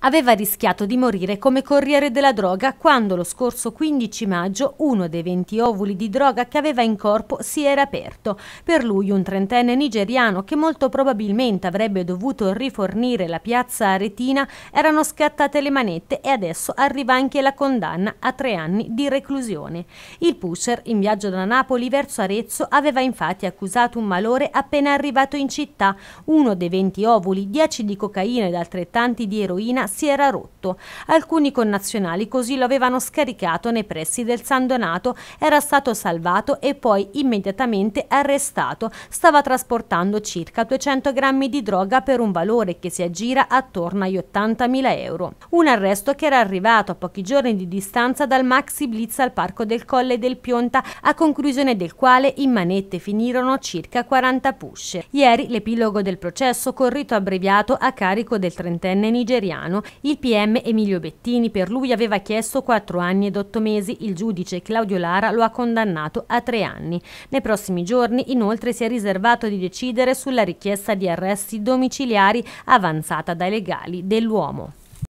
aveva rischiato di morire come corriere della droga quando lo scorso 15 maggio uno dei 20 ovuli di droga che aveva in corpo si era aperto. Per lui un trentenne nigeriano che molto probabilmente avrebbe dovuto rifornire la piazza aretina erano scattate le manette e adesso arriva anche la condanna a tre anni di reclusione. Il pusher in viaggio da Napoli verso Arezzo aveva infatti accusato un malore appena arrivato in città. Uno dei 20 ovuli, 10 di cocaina ed altrettanti di eroina si era rotto. Alcuni connazionali così lo avevano scaricato nei pressi del San Donato, era stato salvato e poi immediatamente arrestato. Stava trasportando circa 200 grammi di droga per un valore che si aggira attorno agli 80.000 euro. Un arresto che era arrivato a pochi giorni di distanza dal maxi blitz al parco del Colle del Pionta, a conclusione del quale in manette finirono circa 40 push. Ieri l'epilogo del processo corrito abbreviato a carico del trentenne nigeriano Milano. Il PM Emilio Bettini per lui aveva chiesto 4 anni ed 8 mesi, il giudice Claudio Lara lo ha condannato a 3 anni. Nei prossimi giorni inoltre si è riservato di decidere sulla richiesta di arresti domiciliari avanzata dai legali dell'uomo.